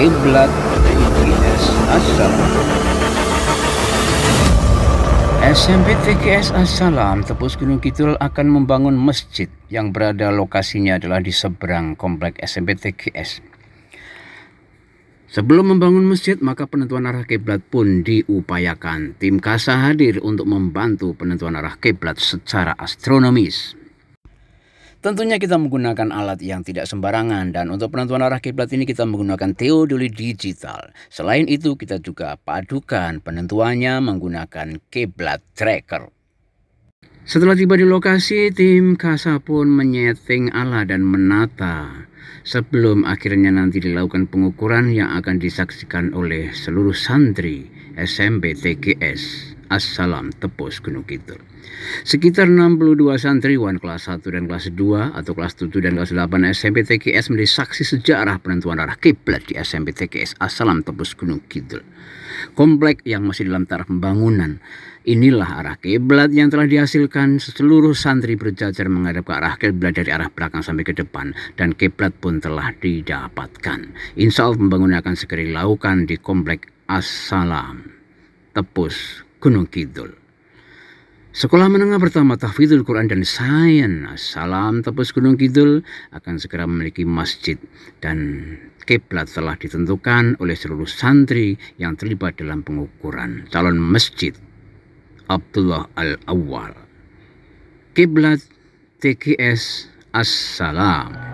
kiblat IGS Assalam SMP TKS Assalam Tepus Gunung Kidul akan membangun masjid yang berada lokasinya adalah di seberang komplek SMP TKS. Sebelum membangun masjid, maka penentuan arah kiblat pun diupayakan. Tim KASA hadir untuk membantu penentuan arah kiblat secara astronomis. Tentunya kita menggunakan alat yang tidak sembarangan dan untuk penentuan arah kiblat ini kita menggunakan teodoli digital. Selain itu kita juga padukan penentuannya menggunakan kiblat tracker. Setelah tiba di lokasi, tim KASA pun menyeting alat dan menata sebelum akhirnya nanti dilakukan pengukuran yang akan disaksikan oleh seluruh santri SMP TGS. Assalam Tepus Gunung Kidul. Sekitar 62 santriwan kelas 1 dan kelas 2 atau kelas 7 dan kelas 8 SMP TKS menjadi saksi sejarah penentuan arah kiblat di SMP TKS Assalam Tepus Gunung Kidul. Komplek yang masih dalam taraf pembangunan. Inilah arah kiblat yang telah dihasilkan seluruh santri berjajar menghadap ke arah kiblat dari arah belakang sampai ke depan dan kiblat pun telah didapatkan. Insya Allah pembangunan akan segera dilakukan di komplek Assalam. Tepus Gunung Kidul. Sekolah Menengah Pertama Tahfidul Quran dan Sain Salam Tepus Gunung Kidul akan segera memiliki masjid dan kiblat telah ditentukan oleh seluruh santri yang terlibat dalam pengukuran calon masjid Abdullah Al-Awwal. Kiblat TKS Assalam.